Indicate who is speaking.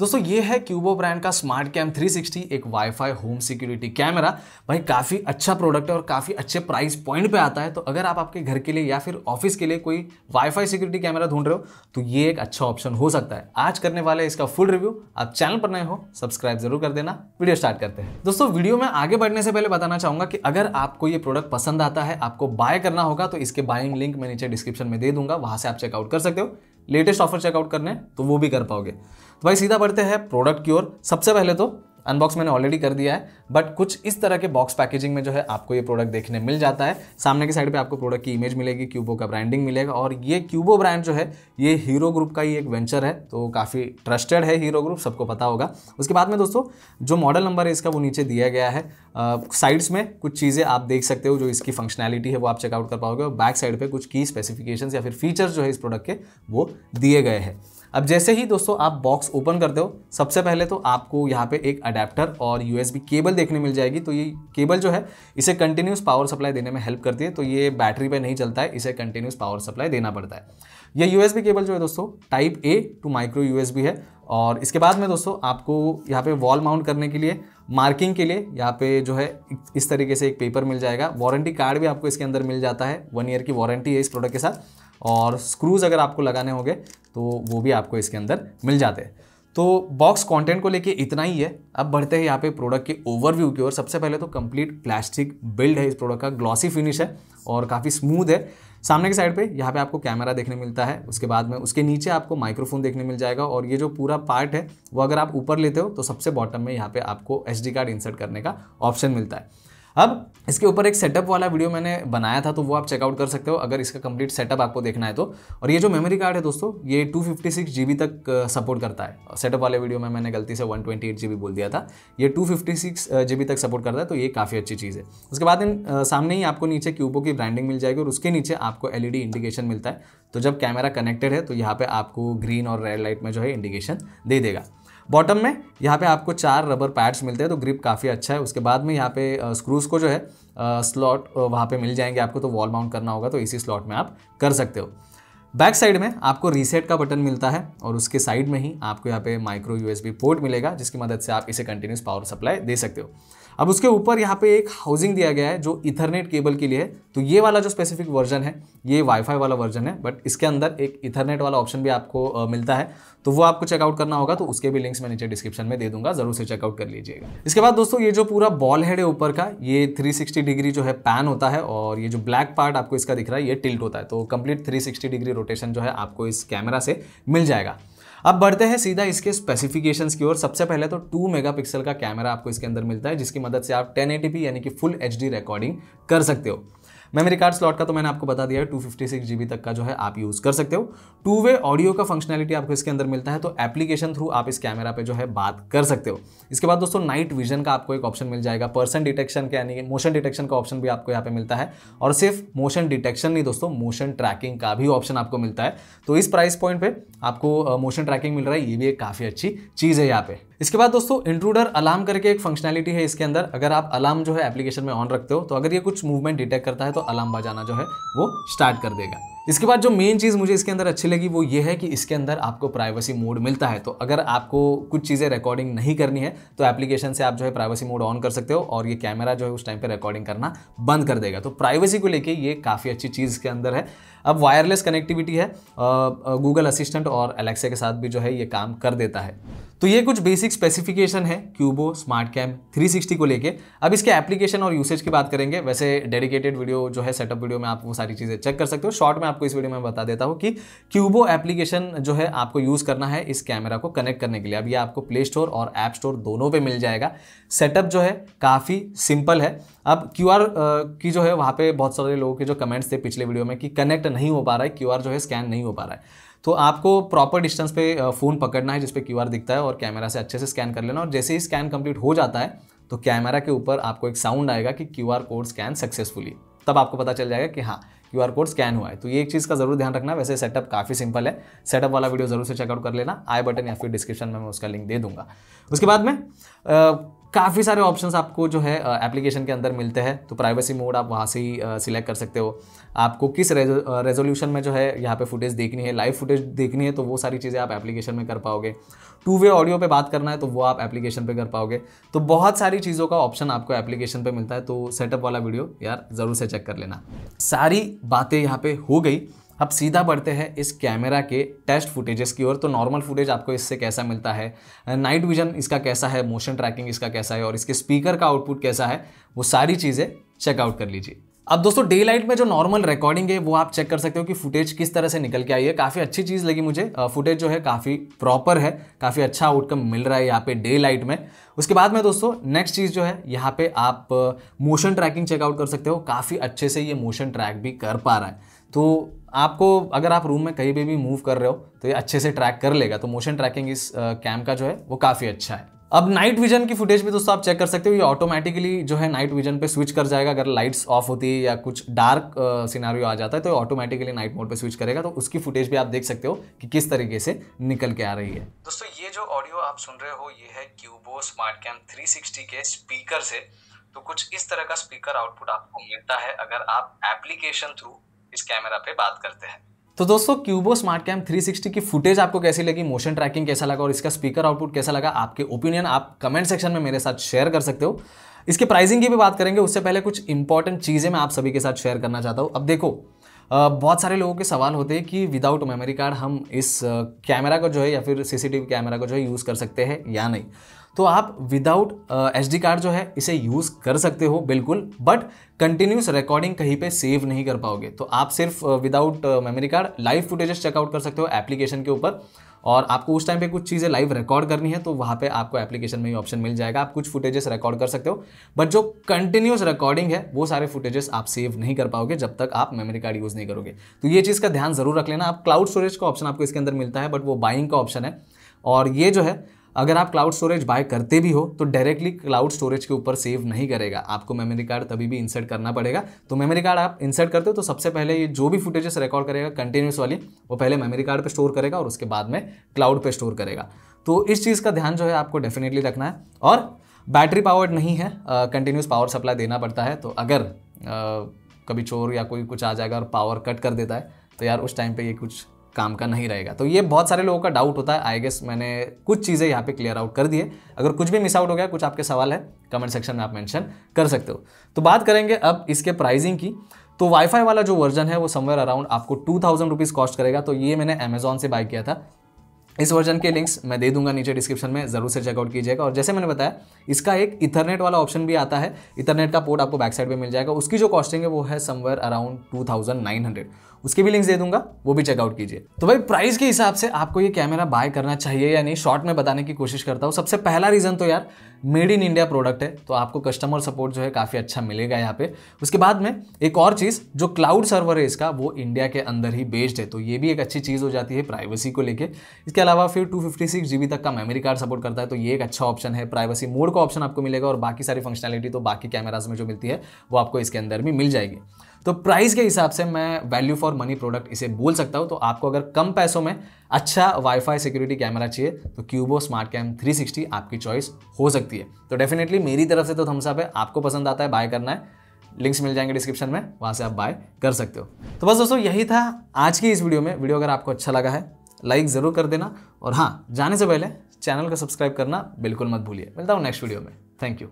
Speaker 1: दोस्तों ये है क्यूबो ब्रांड का स्मार्ट कैम 360 एक वाईफाई होम सिक्योरिटी कैमरा भाई काफ़ी अच्छा प्रोडक्ट है और काफ़ी अच्छे प्राइस पॉइंट पे आता है तो अगर आप आपके घर के लिए या फिर ऑफिस के लिए कोई वाईफाई सिक्योरिटी कैमरा ढूंढ रहे हो तो ये एक अच्छा ऑप्शन हो सकता है आज करने वाला है इसका फुल रिव्यू आप चैनल पर नए हो सब्सक्राइब जरूर कर देना वीडियो स्टार्ट करते हैं दोस्तों वीडियो में आगे बढ़ने से पहले बताना चाहूंगा कि अगर आपको ये प्रोडक्ट पसंद आता है आपको बाय करना होगा तो इसके बाइंग लिंक मैं नीचे डिस्क्रिप्शन में दे दूंगा वहां से आप चेकआउट कर सकते हो लेटेस्ट ऑफर चेकआउट करने तो वो भी कर पाओगे तो भाई सीधा बढ़ते हैं प्रोडक्ट की ओर सबसे पहले तो अनबॉक्स मैंने ऑलरेडी कर दिया है बट कुछ इस तरह के बॉक्स पैकेजिंग में जो है आपको ये प्रोडक्ट देखने मिल जाता है सामने की साइड पे आपको प्रोडक्ट की इमेज मिलेगी क्यूबो का ब्रांडिंग मिलेगा और ये क्यूबो ब्रांड जो है ये हीरो ग्रुप का ही एक वेंचर है तो काफ़ी ट्रस्टेड है हीरो ग्रुप सबको पता होगा उसके बाद में दोस्तों जो मॉडल नंबर है इसका वो नीचे दिया गया है साइड्स में कुछ चीज़ें आप देख सकते हो जो इसकी फंक्शनैलिटी है वो आप चेकआउट कर पाओगे और बैक साइड पर कुछ की स्पेसिफिकेशन या फिर फीचर्स जो है इस प्रोडक्ट के वो दिए गए हैं अब जैसे ही दोस्तों आप बॉक्स ओपन करते हो सबसे पहले तो आपको यहाँ पे एक अडेप्टर और यू केबल देखने मिल जाएगी तो ये केबल जो है इसे कंटिन्यूस पावर सप्लाई देने में हेल्प करती है तो ये बैटरी पे नहीं चलता है इसे कंटिन्यूस पावर सप्लाई देना पड़ता है ये यू केबल जो है दोस्तों type A to micro U है और इसके बाद में दोस्तों आपको यहाँ पे वॉल माउंट करने के लिए मार्किंग के लिए यहाँ पे जो है इस तरीके से एक पेपर मिल जाएगा वारंटी कार्ड भी आपको इसके अंदर मिल जाता है वन ईयर की वारंटी है इस प्रोडक्ट के साथ और स्क्रूज़ अगर आपको लगाने होंगे तो वो भी आपको इसके अंदर मिल जाते हैं तो बॉक्स कंटेंट को लेके इतना ही है अब बढ़ते हैं यहाँ पे प्रोडक्ट के ओवरव्यू की ओर सबसे पहले तो कंप्लीट प्लास्टिक बिल्ड है इस प्रोडक्ट का ग्लॉसी फिनिश है और काफ़ी स्मूथ है सामने के साइड पे यहाँ पे आपको कैमरा देखने मिलता है उसके बाद में उसके नीचे आपको माइक्रोफोन देखने मिल जाएगा और ये जो पूरा पार्ट है वो अगर आप ऊपर लेते हो तो सबसे बॉटम में यहाँ पर आपको एच कार्ड इंसर्ट करने का ऑप्शन मिलता है अब इसके ऊपर एक सेटअप वाला वीडियो मैंने बनाया था तो वो आप चेकआउट कर सकते हो अगर इसका कंप्लीट सेटअप आपको देखना है तो और ये जो मेमोरी कार्ड है दोस्तों ये 256 फिफ्टी तक सपोर्ट करता है सेटअप वाले वीडियो में मैंने गलती से 128 जीबी बोल दिया था ये 256 जीबी तक सपोर्ट करता है तो ये काफ़ी अच्छी चीज़ है उसके बाद इन सामने ही आपको नीचे क्यूबो की ब्रांडिंग मिल जाएगी और उसके नीचे आपको एल इंडिकेशन e मिलता है तो जब कैमरा कनेक्टेड है तो यहाँ पर आपको ग्रीन और रेड लाइट में जो है इंडिकेशन दे देगा बॉटम में यहाँ पे आपको चार रबर पैड्स मिलते हैं तो ग्रिप काफ़ी अच्छा है उसके बाद में यहाँ पे स्क्रूज़ को जो है स्लॉट वहाँ पे मिल जाएंगे आपको तो वॉल माउंट करना होगा तो इसी स्लॉट में आप कर सकते हो बैक साइड में आपको रीसेट का बटन मिलता है और उसके साइड में ही आपको यहाँ पे माइक्रो यूएसबी पोर्ट मिलेगा जिसकी मदद से आप इसे कंटिन्यूस पावर सप्लाई दे सकते हो अब उसके ऊपर यहाँ पे एक हाउसिंग दिया गया है जो इथरनेट केबल के लिए है तो ये वाला जो स्पेसिफिक वर्जन है ये वाईफाई वाला वर्जन है बट इसके अंदर एक इथरनेट वाला ऑप्शन भी आपको आ, मिलता है तो वो आपको चेकआउट करना होगा तो उसके भी लिंक्स मैं नीचे डिस्क्रिप्शन में दे दूंगा जरूर से चेकआउट कर लीजिएगा इसके बाद दोस्तों ये जो पूरा बॉल हेड है ऊपर का ये 360 डिग्री जो है पैन होता है और ये जो ब्लैक पार्ट आपको इसका दिख रहा है ये टिल्ट होता है तो कंप्लीट 360 डिग्री रोटेशन जो है आपको इस कैमरा से मिल जाएगा अब बढ़ते हैं सीधा इसके स्पेसिफिकेशंस की ओर सबसे पहले तो 2 मेगापिक्सल का कैमरा आपको इसके अंदर मिलता है जिसकी मदद से आप 1080p यानी कि फुल एच रिकॉर्डिंग कर सकते हो मेमोरी कार्ड स्लॉट का तो मैंने आपको बता दिया है टू फिफ्टी तक का जो है आप यूज़ कर सकते हो टू वे ऑडियो का फंक्शनैलिटी आपको इसके अंदर मिलता है तो एप्लीकेशन थ्रू आप इस कैमरा पर जो है बात कर सकते हो इसके बाद दोस्तों नाइट विजन का आपको एक ऑप्शन मिल जाएगा पर्सन डिटेक्शन के यानी मोशन डिटेक्शन का ऑप्शन भी आपको यहाँ पे मिलता है और सिर्फ मोशन डिटेक्शन नहीं दोस्तों मोशन ट्रैकिंग का भी ऑप्शन आपको मिलता है तो इस प्राइस पॉइंट पे आपको मोशन ट्रैकिंग मिल रहा है ये भी एक काफ़ी अच्छी चीज़ है यहाँ पे इसके बाद दोस्तों इंट्रूडर अलार्म करके एक फंक्शनैलिटी है इसके अंदर अगर आप अलार्म जो है एप्लीकेशन में ऑन रखते हो तो अगर ये कुछ मूवमेंट डिटेक्ट करता है तो अलार्म बजाना जो है वो स्टार्ट कर देगा इसके बाद जो मेन चीज़ मुझे इसके अंदर अच्छी लगी वो ये है कि इसके अंदर आपको प्राइवेसी मोड मिलता है तो अगर आपको कुछ चीज़ें रिकॉर्डिंग नहीं करनी है तो एप्लीकेशन से आप जो है प्राइवेसी मोड ऑन कर सकते हो और ये कैमरा जो है उस टाइम पे रिकॉर्डिंग करना बंद कर देगा तो प्राइवेसी को लेके ये काफ़ी अच्छी चीज़ के अंदर है अब वायरलेस कनेक्टिविटी है गूगल असिस्टेंट और एलेक्सा के साथ भी जो है ये काम कर देता है तो ये कुछ बेसिक स्पेसिफिकेशन है क्यूबो स्मार्ट कैम 360 को लेके अब इसके एप्लीकेशन और यूसेज की बात करेंगे वैसे डेडिकेटेड वीडियो जो है सेटअप वीडियो में आप वो सारी चीज़ें चेक कर सकते हो शॉर्ट में आपको इस वीडियो में बता देता हूँ कि क्यूबो एप्लीकेशन जो है आपको यूज़ करना है इस कैमरा को कनेक्ट करने के लिए अब ये आपको प्ले स्टोर और ऐप स्टोर दोनों पर मिल जाएगा सेटअप जो है काफ़ी सिंपल है अब क्यू की जो है वहाँ पर बहुत सारे लोगों के जो कमेंट्स थे पिछले वीडियो में कि कनेक्ट नहीं हो पा रहा है क्यू जो है स्कैन नहीं हो पा रहा है तो आपको प्रॉपर डिस्टेंस पे फ़ोन पकड़ना है जिस क्यू क्यूआर दिखता है और कैमरा से अच्छे से स्कैन कर लेना और जैसे ही स्कैन कंप्लीट हो जाता है तो कैमरा के ऊपर आपको एक साउंड आएगा कि क्यू कोड स्कैन सक्सेसफुली तब आपको पता चल जाएगा कि हाँ क्यू कोड स्कैन हुआ है तो ये एक चीज़ का जरूर ध्यान रखना वैसे सेटअप काफ़ी सिंपल है सेटअप वाला वीडियो जरूर से चेकआउट कर लेना आई बटन या फिर डिस्क्रिप्शन में मैं उसका लिंक दे दूंगा उसके बाद में आ, काफ़ी सारे ऑप्शंस आपको जो है एप्लीकेशन के अंदर मिलते हैं तो प्राइवेसी मोड आप वहाँ से ही सिलेक्ट कर सकते हो आपको किस रेजोल्यूशन में जो है यहाँ पे फुटेज देखनी है लाइव फुटेज देखनी है तो वो सारी चीज़ें आप एप्लीकेशन में कर पाओगे टू वे ऑडियो पे बात करना है तो वो आप एप्लीकेशन पे कर पाओगे तो बहुत सारी चीज़ों का ऑप्शन आपको एप्लीकेशन पे मिलता है तो सेटअप वाला वीडियो यार ज़रूर से चेक कर लेना सारी बातें यहाँ पे हो गई अब सीधा बढ़ते हैं इस कैमरा के टेस्ट फुटेजेस की ओर तो नॉर्मल फुटेज आपको इससे कैसा मिलता है नाइट विजन इसका कैसा है मोशन ट्रैकिंग इसका कैसा है और इसके स्पीकर का आउटपुट कैसा है वो सारी चीज़ें चेकआउट कर लीजिए अब दोस्तों डे लाइट में जो नॉर्मल रिकॉर्डिंग है वो आप चेक कर सकते हो कि फुटेज किस तरह से निकल के आई है काफ़ी अच्छी चीज़ लगी मुझे फुटेज जो है काफ़ी प्रॉपर है काफ़ी अच्छा आउटकम मिल रहा है यहाँ पे डे लाइट में उसके बाद में दोस्तों नेक्स्ट चीज़ जो है यहाँ पे आप मोशन ट्रैकिंग चेकआउट कर सकते हो काफ़ी अच्छे से ये मोशन ट्रैक भी कर पा रहा है तो आपको अगर आप रूम में कहीं भी मूव कर रहे हो तो ये अच्छे से ट्रैक कर लेगा तो मोशन ट्रैकिंग इस कैम का जो है वो काफ़ी अच्छा है अब नाइट विजन की फुटेज भी दोस्तों आप चेक कर सकते हो ये ऑटोमेटिकली जो है नाइट विजन पे स्विच कर जाएगा अगर लाइट्स ऑफ होती है या कुछ डार्क सिनारियो आ जाता है तो ऑटोमेटिकली नाइट मोड पे स्विच करेगा तो उसकी फुटेज भी आप देख सकते हो कि किस तरीके से निकल के आ रही है दोस्तों ये जो ऑडियो आप सुन रहे हो ये है क्यूबो स्मार्ट कैम थ्री के स्पीकर से तो कुछ इस तरह का स्पीकर आउटपुट आपको मिलता है अगर आप एप्लीकेशन थ्रू इस कैमरा पे बात करते हैं तो दोस्तों क्यूबो स्मार्ट कैम 360 की फुटेज आपको कैसी लगी मोशन ट्रैकिंग कैसा लगा और इसका स्पीकर आउटपुट कैसा लगा आपके ओपिनियन आप कमेंट सेक्शन में मेरे साथ शेयर कर सकते हो इसके प्राइसिंग की भी बात करेंगे उससे पहले कुछ इंपॉर्टेंट चीज़ें मैं आप सभी के साथ शेयर करना चाहता हूँ अब देखो बहुत सारे लोगों के सवाल होते हैं कि विदाउट मेमोरी कार्ड हम इस कैमरा को जो है या फिर सीसीटीवी कैमरा को जो है यूज़ कर सकते हैं या नहीं तो आप विदाउट एच डी कार्ड जो है इसे यूज़ कर सकते हो बिल्कुल बट कंटिन्यूस रिकॉर्डिंग कहीं पे सेव नहीं कर पाओगे तो आप सिर्फ without memory card live footages check out कर सकते हो एप्लीकेशन के ऊपर और आपको उस टाइम पे कुछ चीज़ें लाइव रिकॉर्ड करनी है तो वहाँ पे आपको एप्लीकेशन में ही ऑप्शन मिल जाएगा आप कुछ फुटेजेस रिकॉर्ड कर सकते हो बट जो कंटिन्यूस रिकॉर्डिंग है वो सारे फुटेजेस आप सेव नहीं कर पाओगे जब तक आप मेमोरी कार्ड यूज़ नहीं करोगे तो ये चीज़ का ध्यान जरूर रख लेना आप क्लाउड स्टोरेज का ऑप्शन आपको इसके अंदर मिलता है बट वो बाइंग का ऑप्शन है और ये जो है अगर आप क्लाउड स्टोरेज बाय करते भी हो तो डायरेक्टली क्लाउड स्टोरेज के ऊपर सेव नहीं करेगा आपको मेमोरी कार्ड तभी भी इंसर्ट करना पड़ेगा तो मेमोरी कार्ड आप इंसर्ट करते हो तो सबसे पहले ये जो भी फुटेजेस रिकॉर्ड करेगा कंटिन्यूस वाली वो पहले मेमोरी कार्ड पर स्टोर करेगा और उसके बाद में क्लाउड पर स्टोर करेगा तो इस चीज़ का ध्यान जो है आपको डेफिनेटली रखना है और बैटरी पावर्ड नहीं है कंटिन्यूस पावर सप्लाई देना पड़ता है तो अगर आ, कभी चोर या कोई कुछ आ जाएगा और पावर कट कर देता है तो यार उस टाइम पे ये कुछ काम का नहीं रहेगा तो ये बहुत सारे लोगों का डाउट होता है आई गेस मैंने कुछ चीज़ें यहाँ पे क्लियर आउट कर दिए अगर कुछ भी मिस आउट हो गया कुछ आपके सवाल है कमेंट सेक्शन में आप मेंशन कर सकते हो तो बात करेंगे अब इसके प्राइसिंग की तो वाईफाई वाला जो वर्जन है वो समवेयर अराउंड आपको टू थाउजेंड रुपीज़ कॉस्ट करेगा तो ये मैंने अमेजोन से बाय किया था इस वर्जन के लिंक्स मैं दे दूंगा नीचे डिस्क्रिप्शन में ज़रूर से चेकआउट कीजिएगा और जैसे मैंने बताया इसका एक इथरनेट वाला ऑप्शन भी आता है इथरनेट का पोर्ट आपको बैक साइड पे मिल जाएगा उसकी जो कॉस्टिंग है वो है somewhere around two thousand nine hundred उसके भी लिंक्स दे दूंगा वो भी चेकआउट कीजिए तो भाई प्राइस के हिसाब से आपको ये कैमरा बाय करना चाहिए या नहीं शॉर्ट में बताने की कोशिश करता हूँ सबसे पहला रीज़न तो यार मेड इन इंडिया प्रोडक्ट है तो आपको कस्टमर सपोर्ट जो है काफ़ी अच्छा मिलेगा यहाँ पे उसके बाद में एक और चीज़ जो क्लाउड सर्वर है इसका वो इंडिया के अंदर ही बेस्ड है तो ये भी एक अच्छी चीज़ हो जाती है प्राइवेसी को लेकर इसके अलावा फिर टू फिफ्टी तक का मेमोरी कार्ड सपोर्ट करता है तो ये एक अच्छा ऑप्शन है प्राइवेसी मोड का ऑप्शन आपको मिलेगा और बाकी सारी फंक्शनैलिटी तो बाकी कैमराज में जो मिलती है वो आपको इसके अंदर भी मिल जाएगी तो प्राइस के हिसाब से मैं वैल्यू फॉर मनी प्रोडक्ट इसे बोल सकता हूँ तो आपको अगर कम पैसों में अच्छा वाईफाई सिक्योरिटी कैमरा चाहिए तो क्यूबो स्मार्ट कैम 360 आपकी चॉइस हो सकती है तो डेफिनेटली मेरी तरफ से तो थम्सअप है आपको पसंद आता है बाय करना है लिंक्स मिल जाएंगे डिस्क्रिप्शन में वहाँ से आप बाय कर सकते हो तो बस दोस्तों यही था आज की इस वीडियो में वीडियो अगर आपको अच्छा लगा है लाइक ज़रूर कर देना और हाँ जाने से पहले चैनल को सब्सक्राइब करना बिल्कुल मत भूलिए मिलता हूँ नेक्स्ट वीडियो में थैंक यू